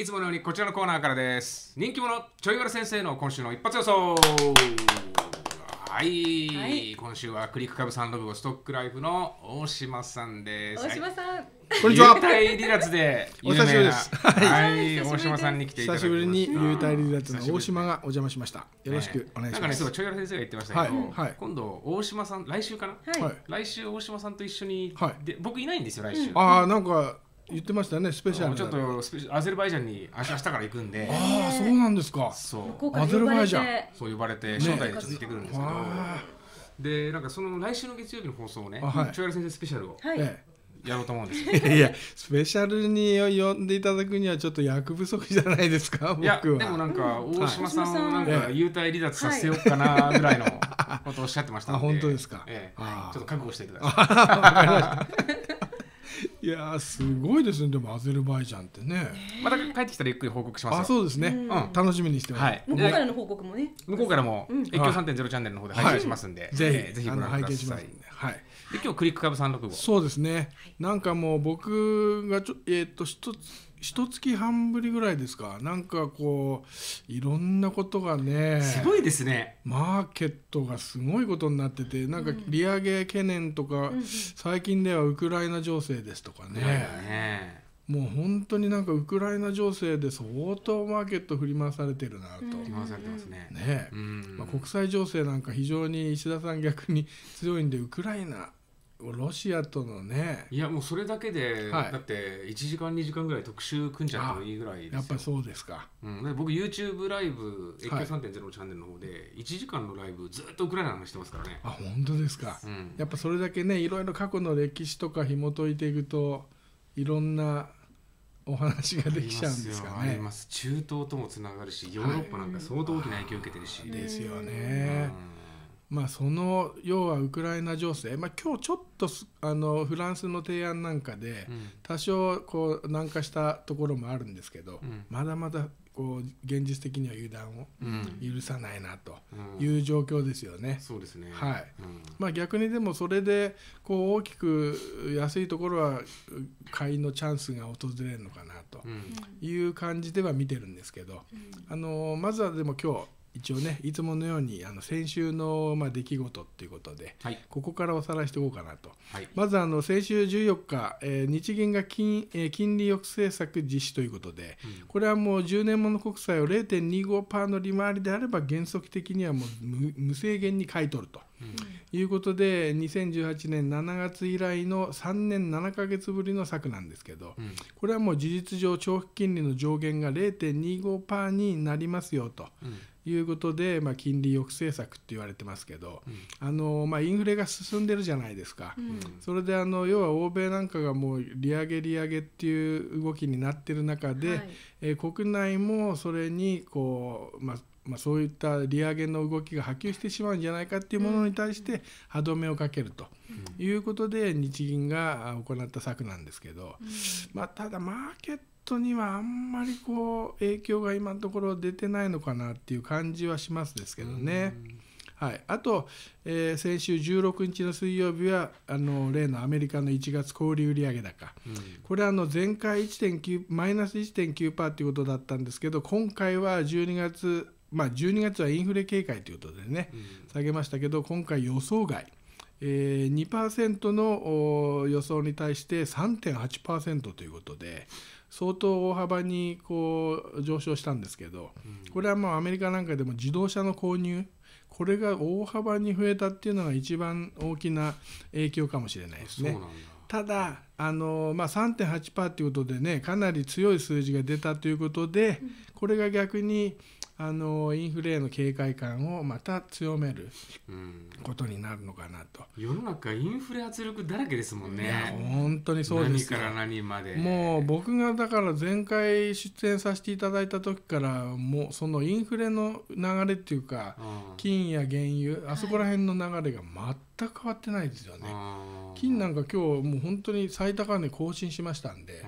いつものようにこちらのコーナーからです人気者ちょいわる先生の今週の一発予想はい、はい、今週はクリック株三六五ストックライフの大島さんです。大島さん、はい、こんにちは。幽体離脱で有名な、はい、大島さんに来ていただきま久しぶりに幽体離脱の大島がお邪魔しました。よろしくお願いします。ね、なんかね、ちょいわら先生が言ってましたけど、はい、今度大島さん来週かな、はい、来週大島さんと一緒に、で僕いないんですよ来週。ああ、なんか。言ってましたねスペシャルちょっとスペシャルアゼルバイジャンに明日から行くんでああそうなんですかそうアゼルバイジャンそう呼ばれて招待でちょっと行ってくるんですけど、でなんかその来週の月曜日の放送をね、はい、千原先生スペシャルを、はい、やろうと思うんですよ。いや、スペシャルに呼んでいただくにはちょっと役不足じゃないですか、僕は。でもなんか、大島さんをなんか優待離脱させようかなぐらいのことをおっしゃってましたので。あ、本当ですか。ちょっと覚悟してください。いやすごいですねでもアゼルバイジャンってねまた帰ってきたらゆっくり報告しますあそうですね、うん楽しみにしてます、はい、向こうからの報告もね向こうからも「越境3.0チャンネル」の方で配信しますんで、はい、ぜひぜひご覧くださいはい、で今日クリック株365そうですね、なんかもう僕がちょえっ、と一つ一月半ぶりぐらいですかなんかこういろんなことがねすごいですねマーケットがすごいことになっててなんか利上げ懸念とか、うん、最近ではウクライナ情勢ですとかね、ね、もう本当になんかウクライナ情勢で相当マーケット振り回されてるなと、振り回されてますねまあ、国際情勢なんか非常に石田さん逆に強いんでウクライナロシアとのねいやもうそれだけで、はいだって1時間2時間ぐらい特集組んじゃってもいいぐらいですよやっぱそうですかうん、で僕 YouTube ライブ「越境は3.0」のチャンネルの方で1時間のライブずっとウクライナの話してますからね、あ本当ですかうん、やっぱそれだけねいろいろ過去の歴史とか紐解いていくといろんなお話ができちゃうんですかありますよあります中東ともつながるしヨーロッパなんか相当大きな影響を受けてるし、ですよね、うんまあ、その要はウクライナ情勢、まあ、今日ちょっとあのフランスの提案なんかで、多少こう軟化したところもあるんですけど、うん、まだまだこう現実的には油断を許さないなという状況ですよね。そうですね、はいまあ、逆にでもそれでこう大きく安いところは買いのチャンスが訪れるのかなという感じでは見てるんですけど、あのまずはでも今日一応ねいつものようにあの先週の、まあ、出来事っていうことで、はい、ここからおさらいしておこうかなと、はい、まずあの先週14日、えー、日銀が金,、えー、金利抑制策実施ということで、うん、これはもう10年もの国債を0.25%の利回りであれば原則的にはもう無制限に買い取ると。うんいうことで2018年7月以来の3年7か月ぶりの策なんですけど、うん、これはもう事実上長期金利の上限が0.25%になりますよと。うんいうことで、まあ、金利抑制策って言われてますけど、うん、あのまあ、インフレが進んでるじゃないですか、うん、それであの要は欧米なんかがもう利上げ利上げっていう動きになってる中で、はい、えー、国内もそれにこう、まあ、まあ、そういった利上げの動きが波及してしまうんじゃないかっていうものに対して歯止めをかけるということで日銀が行った策なんですけど、まあ、ただマーケットにはあんまりこう影響が今のところ出てないのかなっていう感じはしますですけどね。はい、あと、えー、先週16日の水曜日はあの例のアメリカの1月小売売上高、うん、これはあの前回マイナス1.9%ということだったんですけど今回は12月まあ、12月はインフレ警戒ということでね、下げましたけど、今回、予想外、えー、2%の予想に対して3.8%ということで、相当大幅にこう上昇したんですけど、これはもうアメリカなんかでも自動車の購入、これが大幅に増えたっていうのが一番大きな影響かもしれないですね。ただ、あのまあ、3.8%ということでね、かなり強い数字が出たということで、これが逆に、あのインフレへの警戒感をまた強めることになるのかなと、うん、世の中インフレ圧力だらけですもんね本当にそうです何から何までもう僕がだから前回出演させていただいた時からもうそのインフレの流れっていうか、うん、金や原油あそこら辺の流れが全く変わってないですよね金なんか今日もう本当に最高値更新しましたんで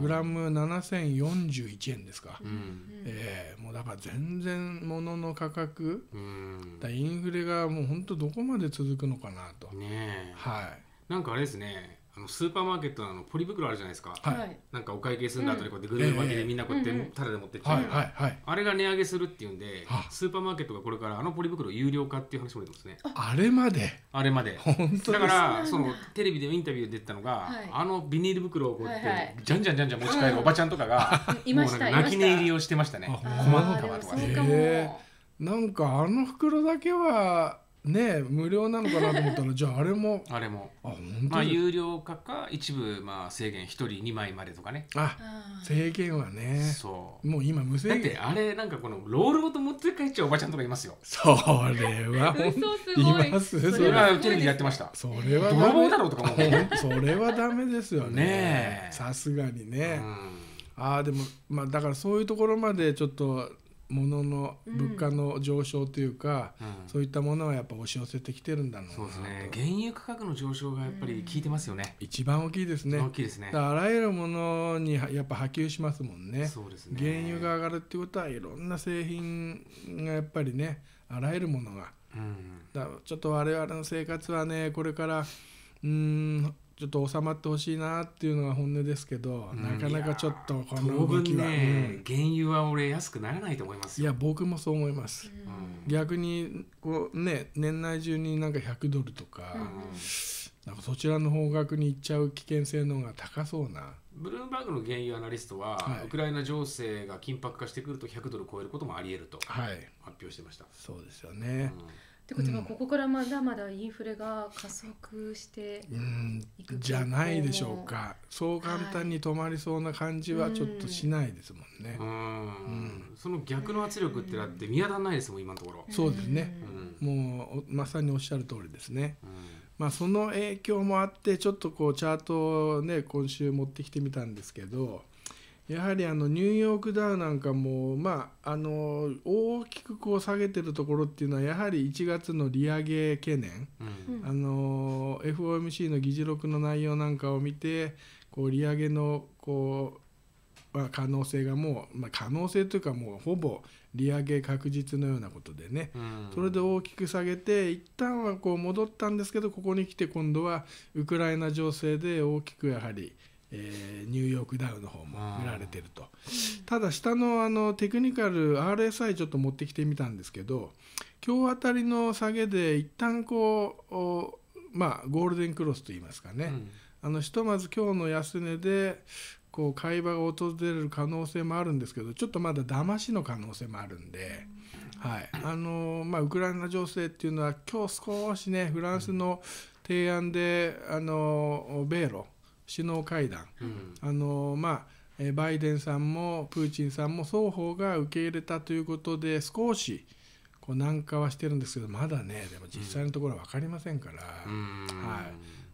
グラム7041円ですか、うん、えー、もうだから全然物の価格、うん、だインフレがもう本当どこまで続くのかなと、ね、はいなんかあれですねあのスーパーマーケットのあのポリ袋あるじゃないですか、はい、なんかお会計るんだ後にこうやってぐるぐる巻きでみんなこうやってタダで持ってっちゃう、あれが値上げするっていうんでスーパーマーケットがこれからあのポリ袋有料化っていう話も出てますねあれまであれまでだからそのテレビでインタビューで出たのが、あのビニール袋をこうやって、じゃんじゃんじゃんじゃん持ち帰るおばちゃんとかが、もうなんか泣き寝入りをしてましたね困ったわとかねなんかあの袋だけはね無料なのかなと思ったらじゃああれもあれもあ本当まあ有料化か一部まあ制限1人2枚までとかねあ制限はねそうもう今無制限だってあれなんかこのロールごと持って帰っちゃうおばちゃんとかいますよそれはいますそれはテレビやってましたそれは泥棒だろうとかそれはダメですよねさすがにね、うんああでもまあだからそういうところまでちょっとものの物価の上昇というか、うん、そういったものはやっぱ押し寄せてきてるんだろうそうですね原油価格の上昇がやっぱり効いてますよね、一番大きいですね大きいですねあらゆるものにやっぱ波及しますもんねそうですね原油が上がるってことはいろんな製品がやっぱりねあらゆるものが、うん、だちょっと我々の生活はねこれからうんちょっと収まってほしいなっていうのが本音ですけど、うん、なかなかちょっとこの動きは、ね、うん、原油は俺安くならないと思いますいや僕もそう思います、うん、逆にこうね年内中になんか100ドルとか、なんかそちらの方角に行っちゃう危険性の方が高そうなブルームバーグの原油アナリストは、はい、ウクライナ情勢が緊迫化してくると100ドル超えることもありえると発表してました、はい、そうですよね、ってことは、ここからまだまだインフレが加速していく、うん、じゃないでしょうかそう簡単に止まりそうな感じはちょっとしないですもんね、うんその逆の圧力ってなって見当たらないですもん今のところそうですね、もうまさにおっしゃる通りですね、まあ、その影響もあってちょっとこうチャートをね今週持ってきてみたんですけどやはりあのニューヨークダウなんかも、まあ、あの大きくこう下げてるところっていうのはやはり1月の利上げ懸念、うん、FOMC の議事録の内容なんかを見てこう利上げのこう、まあ、可能性がもう、まあ、可能性というかもうほぼ利上げ確実のようなことでね、うん、それで大きく下げて一旦はこは戻ったんですけどここに来て今度はウクライナ情勢で大きくやはり。えー、ニューヨークダウの方も売られてるとただ下のあのテクニカル RSI ちょっと持ってきてみたんですけど今日あたりの下げで一旦こうまあゴールデンクロスといいますかね、うん、あのひとまず今日の安値でこう買い場が訪れる可能性もあるんですけどちょっとまだ騙しの可能性もあるんで、はいあのまあ、ウクライナ情勢っていうのは今日少しねフランスの提案で、あの米ロ首脳会談、うん、あのまあバイデンさんもプーチンさんも双方が受け入れたということで少しこう軟化はしてるんですけどまだねでも実際のところは分かりませんから、うん、は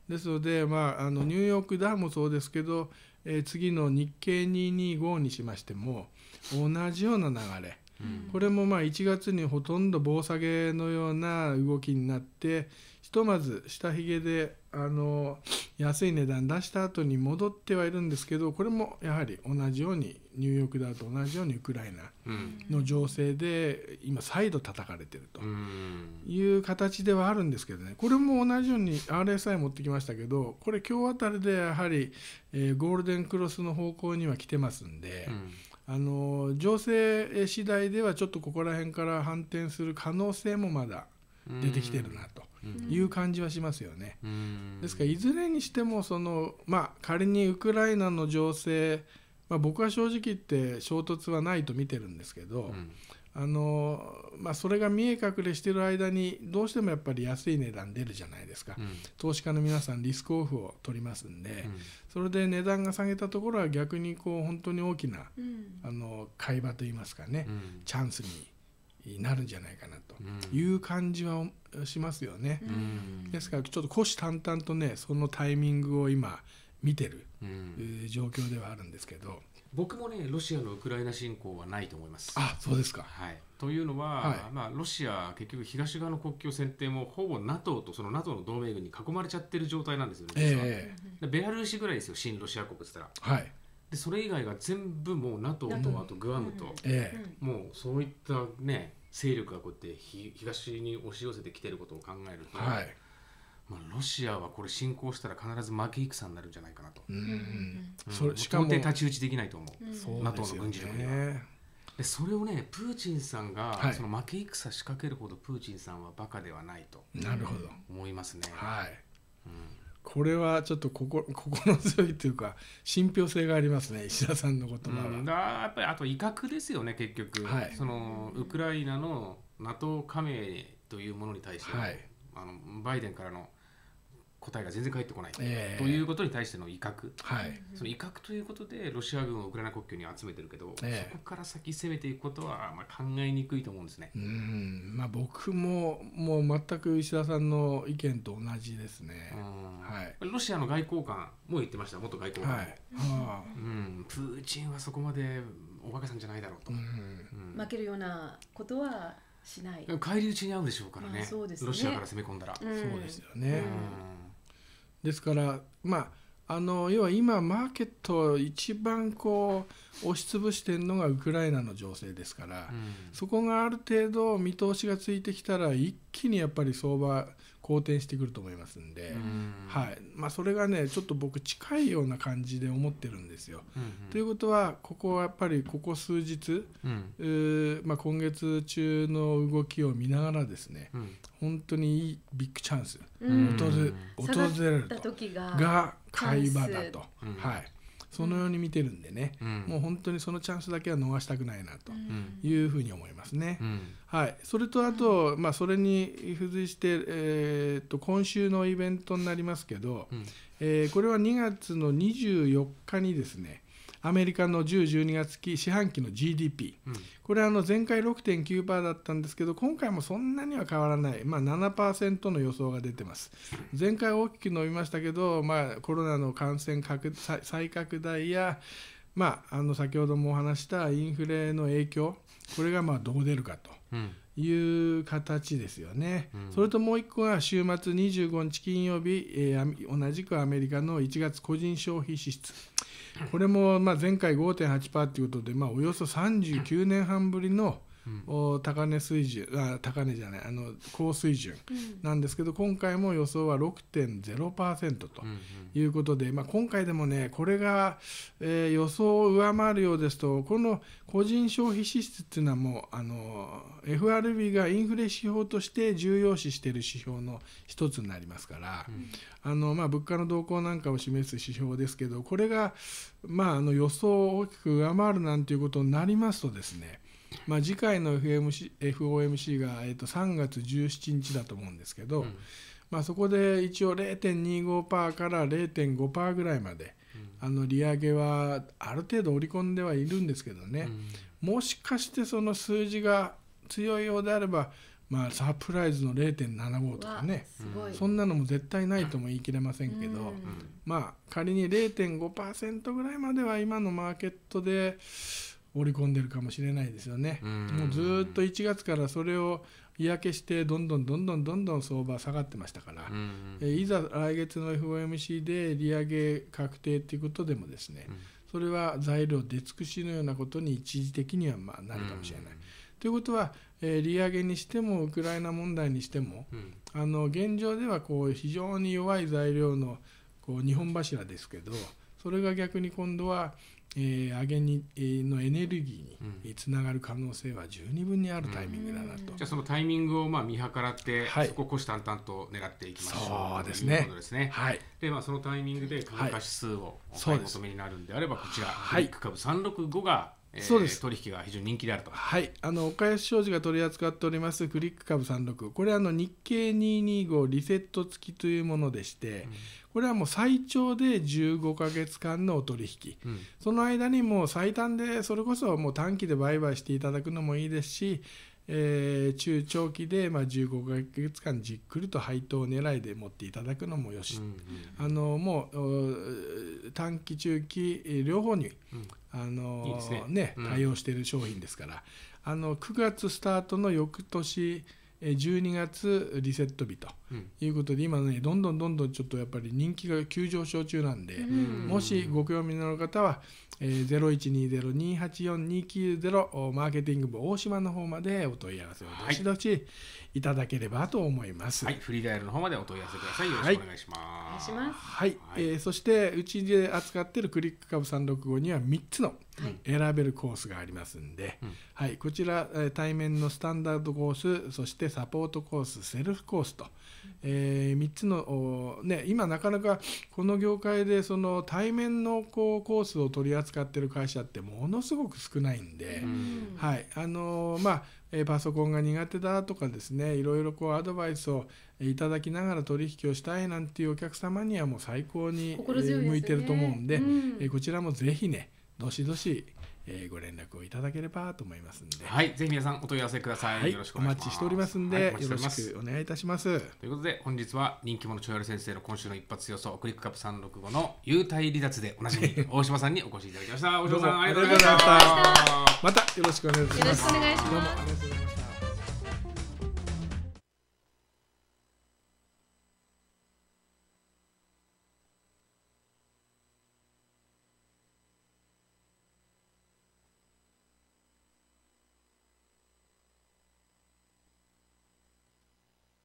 い、ですので、まあ、あのニューヨークダウンもそうですけど、えー、次の日経225にしましても同じような流れ、うん、これもまあ1月にほとんど棒下げのような動きになってとまず下髭であの安い値段出した後に戻ってはいるんですけどこれもやはり同じようにニューヨークだと同じようにウクライナの情勢で今再度叩かれてるという形ではあるんですけどねこれも同じように RSI 持ってきましたけどこれ今日あたりでやはり、えゴールデンクロスの方向には来てますんで。あの情勢次第ではちょっとここら辺から反転する可能性もまだ出てきてるなという感じはしますよね。ですからいずれにしてもその、まあ、仮にウクライナの情勢、まあ、僕は正直言って衝突はないと見てるんですけど、うんあのまあ、それが見え隠れしてる間にどうしてもやっぱり安い値段出るじゃないですか、うん、投資家の皆さんリスクオフを取りますんで、うん、それで値段が下げたところは逆にこう本当に大きな、うん、あの買い場といいますかね、チャンスになるんじゃないかなという感じはしますよね。ですからちょっと虎視眈々とねそのタイミングを今見てる状況ではあるんですけど。僕もねロシアのウクライナ侵攻はないと思います。あそうですか、はい、というのは、はい、まあ、ロシア結局東側の国境選定もほぼ NATO とその NATO の同盟軍に囲まれちゃってる状態なんですよね、えー、ベラルーシぐらいですよ新ロシア国って言ったら。はいでそれ以外が全部もう NATO とあとグアムと、もうそういったね勢力がこうやって東に押し寄せてきてることを考えると、はい、まあ、ロシアはこれ侵攻したら必ず負け戦になるんじゃないかなと、うんうん、それしかも到底太刀打ちできないと思う、うん、NATO の軍事力には。でそれをねプーチンさんが、はい、その負け戦仕掛けるほどプーチンさんはバカではないとなるほど思いますね。はい、うんこれはちょっと心心 強いというか信憑性がありますね石田さんの言葉は。うん、やっぱりあと威嚇ですよね結局、はい、そのウクライナの NATO 加盟というものに対して、はい、あのバイデンからの答えが全然返ってこない、えー、ということに対しての威嚇、はい、その威嚇ということでロシア軍をウクライナ国境に集めてるけど、えー、そこから先攻めていくことはまあ考えにくいと思うんですねうん、まあ、僕ももう全く石田さんの意見と同じですね、はい、ロシアの外交官も言ってました元外交官、はいはあうん、プーチンはそこまでおバカさんじゃないだろうと、うんうん、負けるようなことはしない返り討ちに合うでしょうからねまあ、ねロシアから攻め込んだら、そうですよね、うんですからまああの要は今マーケット一番こう押しつぶしてるのがウクライナの情勢ですから、うん、そこがある程度見通しがついてきたら一気にやっぱり相場好転してくると思いますんで、うん、はいまあ、それがねちょっと僕近いような感じで思ってるんですよ。うんうん、ということはここはやっぱりここ数日、うん、まあ、今月中の動きを見ながらですね、うん、本当にいいビッグチャンス、うん、訪れるとが買い場だと。はいそのように見てるんでね、うん、もう本当にそのチャンスだけは逃したくないなというふうに思いますね。うん、はい、それとあと、まあ、それに付随して、えー、と今週のイベントになりますけど、うん、えー、これは2月の24日にですね、アメリカの10、12月期四半期の GDP、うん、これはの前回6.9%だったんですけど、今回もそんなには変わらない、まあ、7%の予想が出てます。前回大きく伸びましたけど、まあ、コロナの感染拡再拡大や、まあ、あの先ほどもお話したインフレの影響、これがまあどう出るかと。うんいう形ですよね、うん、それともう1個が週末25日金曜日、えー、同じくアメリカの1月個人消費支出これもまあ前回5.8%ということで、まあ、およそ39年半ぶりのうん、高値水準あ高値じゃないあの高水準なんですけど、うん、今回も予想は6.0%ということで、うんうん、まあ、今回でもねこれが、えー、予想を上回るようですとこの個人消費支出っていうのはもうあの FRB がインフレ指標として重要視している指標の一つになりますから、うん、あのまあ、物価の動向なんかを示す指標ですけどこれが、まあ、あの予想を大きく上回るなんていうことになりますとですねまあ、次回の FOMC, FOMC が、えー、と3月17日だと思うんですけど、うん、まあ、そこで一応0.25%から0.5%ぐらいまで、うん、あの利上げはある程度織り込んではいるんですけどね、うん、もしかしてその数字が強いようであれば、まあ、サプライズの0.75とかねそんなのも絶対ないとも言い切れませんけど、まあ、仮に0.5%ぐらいまでは今のマーケットで。織り込んでるかもしれないですよね。もうずっと1月からそれを嫌気してどんどんどんどんどんどん相場下がってましたから、えいざ来月の FOMC で利上げ確定ということでもですね、それは材料出尽くしのようなことに一時的にはまなるかもしれない。ということは、え利上げにしてもウクライナ問題にしても、あの現状ではこう非常に弱い材料のこう2本柱ですけどそれが逆に今度はえー、上げに、えー、のエネルギーにつながる可能性は十二分にあるタイミングだなと、うん、じゃあそのタイミングをまあ見計らって、はい、そこを虎視眈々と狙っていきましょうそうですねというですね、はいでまあ、そのタイミングで株価指数をお買い求めになるんであれば、こちら、はい、ッ株365がえー、そうです取引が非常に人気であるとはいあの岡安商事が取り扱っておりますクリック株36これあの日経225リセット付きというものでして、うん、これはもう最長で15か月間のお取引、うん、その間にもう最短でそれこそもう短期で売買していただくのもいいですしえー、中長期で、まあ、15か月間じっくりと配当狙いで持っていただくのもよし、うんうんうん、あのもう短期中期両方に、うん、あのね、ね、対応している商品ですから、うん、あの9月スタートの翌年12月リセット日ということで、今ねどんどんどんどんちょっとやっぱり人気が急上昇中なんで、もしご興味のある方は、えー、0120-284-290マーケティング部大島の方までお問い合わせをどしどしいただければと思います。はい、フリーダイヤルの方までお問い合わせください。よろしくお願いします。はい、はい、えー、そしてうちで扱っているクリック株三六五には三つの選べるコースがありますんで、うん、はい、こちら対面のスタンダードコース、そしてサポートコース、セルフコースと、えー、3つのおね今なかなかこの業界でその対面のこうコースを取り扱ってる会社ってものすごく少ないんで、うん、はいあのー、まあえパソコンが苦手だとかですねいろいろこうアドバイスをいただきながら取引をしたいなんていうお客様にはもう最高に向いてると思うんで、ねうん、こちらもぜひねどしどしえー、ご連絡をいただければと思いますんで、はい、ぜひ皆さんお問い合わせください。はい、よろしくお待ちしておりますんで、はい、よろしくお願いいたします。ということで本日は人気者千ょや先生の今週の一発予想クリックカップ三六五の優待離脱でおなじみ 大島さんにお越しいただきました。大島さんありがとうございました。またよろしくお願いします。よろしくお願いします。どうもありがとうございました。